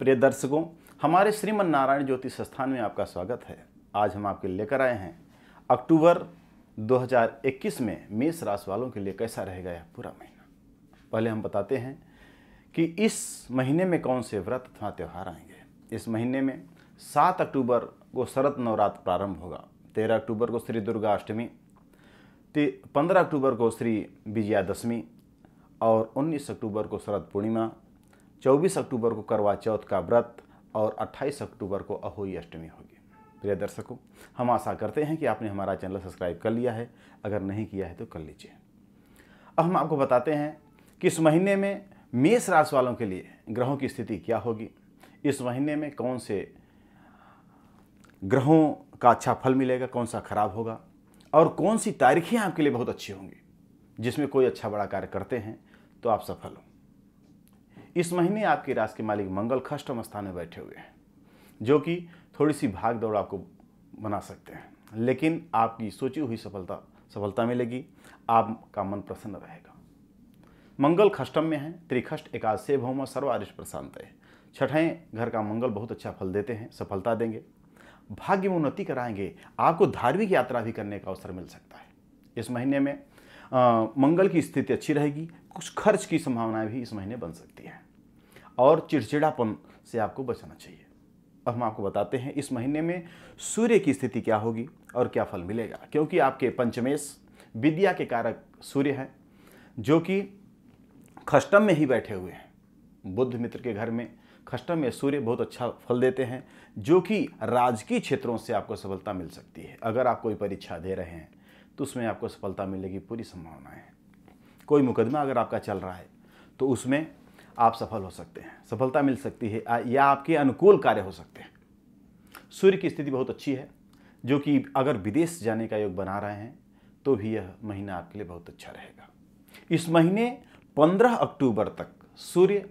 प्रिय दर्शकों हमारे श्रीमन नारायण ज्योतिष संस्थान में आपका स्वागत है आज हम आपके लेकर आए हैं अक्टूबर 2021 में मेष राशि वालों के लिए कैसा रहेगा यह पूरा महीना पहले हम बताते हैं कि इस महीने में कौन से व्रत अथवा त्यौहार आएंगे इस महीने में सात अक्टूबर को शरद नवरात्र प्रारंभ होगा तेरह अक्टूबर को श्री दुर्गा अष्टमी पंद्रह अक्टूबर को श्री विजयादशमी और उन्नीस अक्टूबर को शरद पूर्णिमा 24 अक्टूबर को करवा चौथ का व्रत और 28 अक्टूबर को अहोई अष्टमी होगी प्रिय दर्शकों हम आशा करते हैं कि आपने हमारा चैनल सब्सक्राइब कर लिया है अगर नहीं किया है तो कर लीजिए अब हम आपको बताते हैं कि इस महीने में मेष राशि वालों के लिए ग्रहों की स्थिति क्या होगी इस महीने में कौन से ग्रहों का अच्छा फल मिलेगा कौन सा खराब होगा और कौन सी तारीखें आपके लिए बहुत अच्छी होंगी जिसमें कोई अच्छा बड़ा कार्य करते हैं तो आप सफल हो इस महीने आपकी राशि के मालिक मंगल खष्टम स्थान में बैठे हुए हैं जो कि थोड़ी सी भाग दौड़ आपको बना सकते हैं लेकिन आपकी सोची हुई सफलता सफलता मिलेगी आपका मन प्रसन्न रहेगा मंगल खष्टम में है त्रिखष्ट एकादशे भौम सर्वारिश प्रशांत है छठें घर का मंगल बहुत अच्छा फल देते हैं सफलता देंगे भाग्य में उन्नति कराएंगे आपको धार्मिक यात्रा भी करने का अवसर मिल सकता है इस महीने में मंगल की स्थिति अच्छी रहेगी कुछ खर्च की संभावनाएं भी इस महीने बन सकती हैं और चिड़चिड़ापन से आपको बचना चाहिए अब हम आपको बताते हैं इस महीने में सूर्य की स्थिति क्या होगी और क्या फल मिलेगा क्योंकि आपके पंचमेश विद्या के कारक सूर्य हैं जो कि खष्टम में ही बैठे हुए हैं बुद्ध मित्र के घर में खष्टम में सूर्य बहुत अच्छा फल देते हैं जो कि राजकीय क्षेत्रों से आपको सफलता मिल सकती है अगर आप कोई परीक्षा दे रहे हैं तो उसमें आपको सफलता मिलने की पूरी संभावना है कोई मुकदमा अगर आपका चल रहा है तो उसमें आप सफल हो सकते हैं सफलता मिल सकती है या आपके अनुकूल कार्य हो सकते हैं सूर्य की स्थिति बहुत अच्छी है जो कि अगर विदेश जाने का योग बना रहे हैं तो भी यह महीना आपके लिए बहुत अच्छा रहेगा इस महीने 15 अक्टूबर तक सूर्य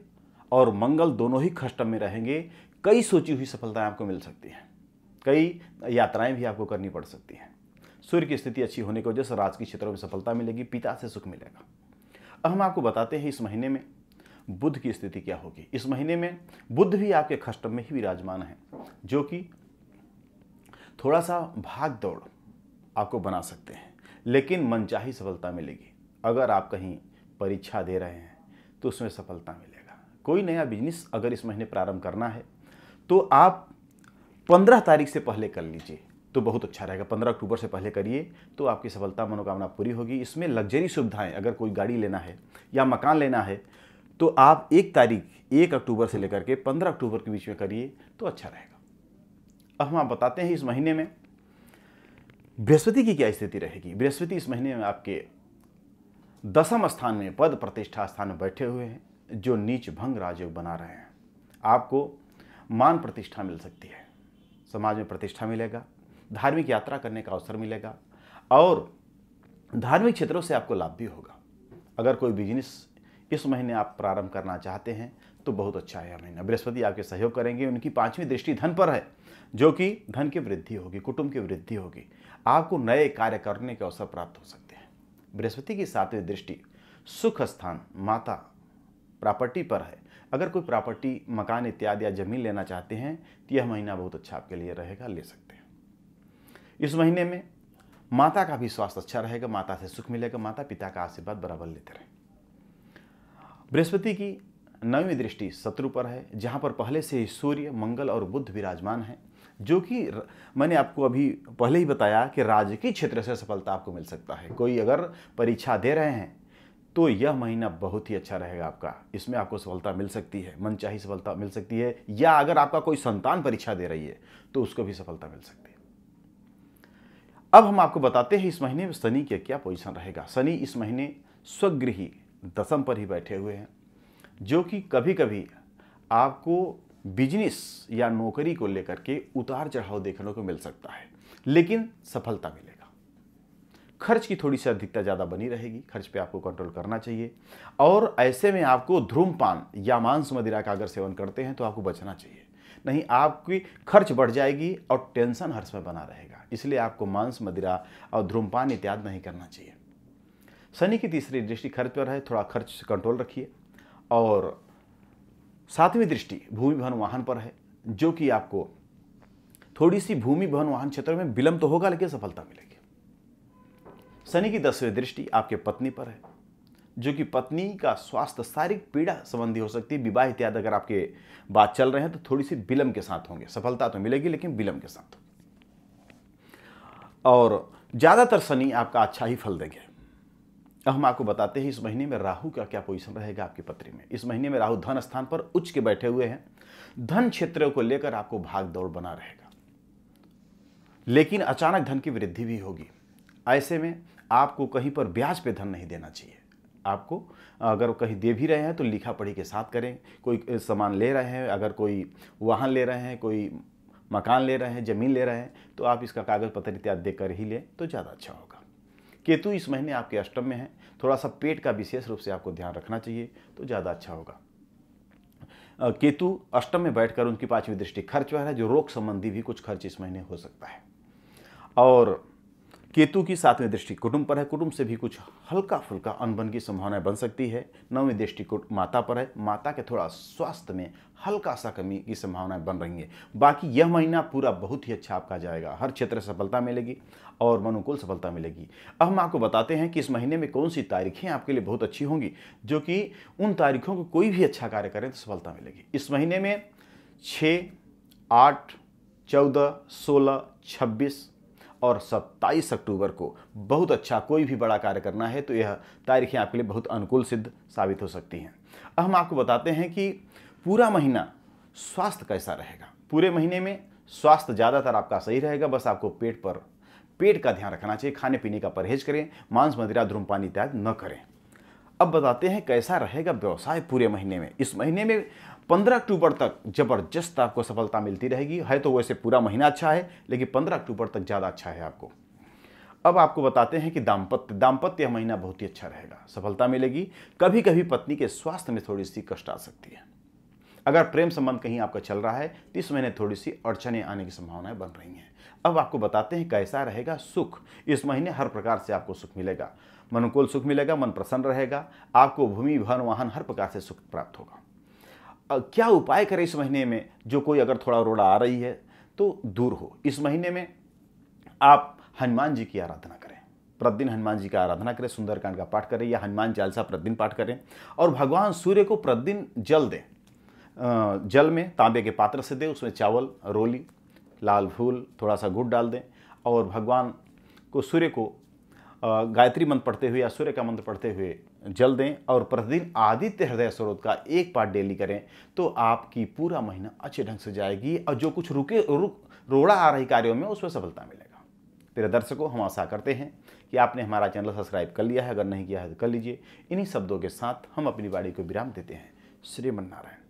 और मंगल दोनों ही खष्टम में रहेंगे कई सोची हुई सफलताएं आपको मिल सकती हैं कई यात्राएं भी आपको करनी पड़ सकती हैं सूर्य की स्थिति अच्छी होने की वजह से राजकीय क्षेत्रों में सफलता मिलेगी पिता से सुख मिलेगा अब हम आपको बताते हैं इस महीने में बुद्ध की स्थिति क्या होगी इस महीने में बुद्ध भी आपके खष्टम में ही विराजमान है जो कि थोड़ा सा भाग दौड़ आपको बना सकते हैं लेकिन मनचाही सफलता मिलेगी अगर आप कहीं परीक्षा दे रहे हैं तो उसमें सफलता मिलेगा कोई नया बिजनेस अगर इस महीने प्रारंभ करना है तो आप पंद्रह तारीख से पहले कर लीजिए तो बहुत अच्छा रहेगा पंद्रह अक्टूबर से पहले करिए तो आपकी सफलता मनोकामना पूरी होगी इसमें लग्जरी सुविधाएं अगर कोई गाड़ी लेना है या मकान लेना है तो आप एक तारीख एक अक्टूबर से लेकर के पंद्रह अक्टूबर के बीच में करिए तो अच्छा रहेगा अब हम आप बताते हैं इस महीने में बृहस्पति की क्या स्थिति रहेगी बृहस्पति इस महीने में आपके दसम स्थान में पद प्रतिष्ठा स्थान में बैठे हुए हैं जो नीच भंग राजयोग बना रहे हैं आपको मान प्रतिष्ठा मिल सकती है समाज में प्रतिष्ठा मिलेगा धार्मिक यात्रा करने का अवसर मिलेगा और धार्मिक क्षेत्रों से आपको लाभ भी होगा अगर कोई बिजनेस इस महीने आप प्रारंभ करना चाहते हैं तो बहुत अच्छा है यह महीना बृहस्पति आपके सहयोग करेंगे उनकी पांचवी दृष्टि धन पर है जो कि धन की वृद्धि होगी कुटुंब की वृद्धि होगी आपको नए कार्य करने के अवसर प्राप्त हो सकते हैं बृहस्पति की सातवीं दृष्टि सुख स्थान माता प्रॉपर्टी पर है अगर कोई प्रॉपर्टी मकान इत्यादि या जमीन लेना चाहते हैं तो यह महीना बहुत अच्छा आपके लिए रहेगा ले सकते हैं इस महीने में माता का भी स्वास्थ्य अच्छा रहेगा माता से सुख मिलेगा माता पिता का आशीर्वाद बराबर लेते रहें बृहस्पति की नवी दृष्टि शत्रु पर है जहाँ पर पहले से ही सूर्य मंगल और बुद्ध विराजमान है जो कि मैंने आपको अभी पहले ही बताया कि राजकीय क्षेत्र से सफलता आपको मिल सकता है कोई अगर परीक्षा दे रहे हैं तो यह महीना बहुत ही अच्छा रहेगा आपका इसमें आपको सफलता मिल सकती है मनचाही सफलता मिल सकती है या अगर आपका कोई संतान परीक्षा दे रही है तो उसको भी सफलता मिल सकती है अब हम आपको बताते हैं इस महीने में शनि का क्या पोजिशन रहेगा शनि इस महीने स्वगृही दशम पर ही बैठे हुए हैं जो कि कभी कभी आपको बिजनेस या नौकरी को लेकर के उतार चढ़ाव देखने को मिल सकता है लेकिन सफलता मिलेगा खर्च की थोड़ी सी अधिकता ज़्यादा बनी रहेगी खर्च पे आपको कंट्रोल करना चाहिए और ऐसे में आपको ध्रूमपान या मांस मदिरा का अगर सेवन करते हैं तो आपको बचना चाहिए नहीं आपकी खर्च बढ़ जाएगी और टेंशन हर समय बना रहेगा इसलिए आपको मांस मदिरा और ध्रूमपान इत्यादि नहीं करना चाहिए शनि की तीसरी दृष्टि खर्च पर है थोड़ा खर्च से कंट्रोल रखिए और सातवीं दृष्टि भूमि भवन वाहन पर है जो कि आपको थोड़ी सी भूमि भवन वाहन क्षेत्र में विलंब तो होगा लेकिन सफलता मिलेगी शनि की दसवीं दृष्टि आपके पत्नी पर है जो कि पत्नी का स्वास्थ्य शारीरिक पीड़ा संबंधी हो सकती है विवाह इत्यादि अगर आपके बात चल रहे हैं तो थोड़ी सी विलंब के साथ होंगे सफलता तो मिलेगी लेकिन विलंब के साथ और ज़्यादातर शनि आपका अच्छा ही फल देंगे हम आपको बताते हैं इस महीने में राहु का क्या पोजिशन रहेगा आपकी पत्री में इस महीने में राहु धन स्थान पर उच्च के बैठे हुए हैं धन क्षेत्र को लेकर आपको भाग दौड़ बना रहेगा लेकिन अचानक धन की वृद्धि भी होगी ऐसे में आपको कहीं पर ब्याज पे धन नहीं देना चाहिए आपको अगर कहीं दे भी रहे हैं तो लिखा पढ़ी के साथ करें कोई सामान ले रहे हैं अगर कोई वाहन ले रहे हैं कोई मकान ले रहे हैं ज़मीन ले रहे हैं तो आप इसका कागज़ पत्र इत्यादि देकर ही लें तो ज़्यादा अच्छा होगा केतु इस महीने आपके अष्टम में है थोड़ा सा पेट का विशेष रूप से आपको ध्यान रखना चाहिए तो ज़्यादा अच्छा होगा केतु अष्टम में बैठकर उनकी पांचवी दृष्टि खर्च हुआ है जो रोग संबंधी भी कुछ खर्च इस महीने हो सकता है और केतु की सातवीं दृष्टि कुटुंब पर है कुटुंब से भी कुछ हल्का फुल्का अनबन की संभावनाएं बन सकती है नौवीं दृष्टि माता पर है माता के थोड़ा स्वास्थ्य में हल्का सा कमी की संभावनाएं बन रही हैं बाकी यह महीना पूरा बहुत ही अच्छा आपका जाएगा हर क्षेत्र सफलता मिलेगी और मनुकूल सफलता मिलेगी अब हम आपको बताते हैं कि इस महीने में कौन सी तारीखें आपके लिए बहुत अच्छी होंगी जो कि उन तारीखों को कोई भी अच्छा कार्य करें तो सफलता मिलेगी इस महीने में छः आठ चौदह सोलह छब्बीस और 27 अक्टूबर को बहुत अच्छा कोई भी बड़ा कार्य करना है तो यह तारीखें आपके लिए बहुत अनुकूल सिद्ध साबित हो सकती हैं अब हम आपको बताते हैं कि पूरा महीना स्वास्थ्य कैसा रहेगा पूरे महीने में स्वास्थ्य ज़्यादातर आपका सही रहेगा बस आपको पेट पर पेट का ध्यान रखना चाहिए खाने पीने का परहेज करें मांस मदिरा धूमपान इत्यादि न करें अब बताते हैं कैसा रहेगा व्यवसाय पूरे महीने में इस महीने में 15 अक्टूबर तक जबरदस्त आपको सफलता मिलती रहेगी है तो वैसे पूरा महीना अच्छा है लेकिन 15 अक्टूबर तक ज़्यादा अच्छा है आपको अब आपको बताते हैं कि दाम्पत्य दाम्पत्य महीना बहुत ही अच्छा रहेगा सफलता मिलेगी कभी कभी पत्नी के स्वास्थ्य में थोड़ी सी कष्ट आ सकती है अगर प्रेम संबंध कहीं आपका चल रहा है तो इस महीने थोड़ी सी अड़चने आने की संभावनाएं बन रही हैं अब आपको बताते हैं कैसा रहेगा सुख इस महीने हर प्रकार से आपको सुख मिलेगा मनोकूल सुख मिलेगा मन प्रसन्न रहेगा आपको भूमि भवन वाहन हर प्रकार से सुख प्राप्त होगा क्या उपाय करें इस महीने में जो कोई अगर थोड़ा रोड़ा आ रही है तो दूर हो इस महीने में आप हनुमान जी की आराधना करें प्रतिदिन हनुमान जी का आराधना करें सुंदरकांड का पाठ करें या हनुमान चालीसा प्रतिदिन पाठ करें और भगवान सूर्य को प्रतिदिन जल दें जल में तांबे के पात्र से दें उसमें चावल रोली लाल फूल थोड़ा सा गुड़ डाल दें और भगवान को सूर्य को गायत्री मंत्र पढ़ते हुए या सूर्य का मंत्र पढ़ते हुए जल दें और प्रतिदिन आदित्य हृदय स्रोत का एक पाठ डेली करें तो आपकी पूरा महीना अच्छे ढंग से जाएगी और जो कुछ रुके रुक रोड़ा आ रही कार्यों में उसमें सफलता मिलेगा प्रिय दर्शकों हम आशा करते हैं कि आपने हमारा चैनल सब्सक्राइब कर लिया है अगर नहीं किया है तो कर लीजिए इन्हीं शब्दों के साथ हम अपनी बाड़ी को विराम देते हैं श्रीमन नारायण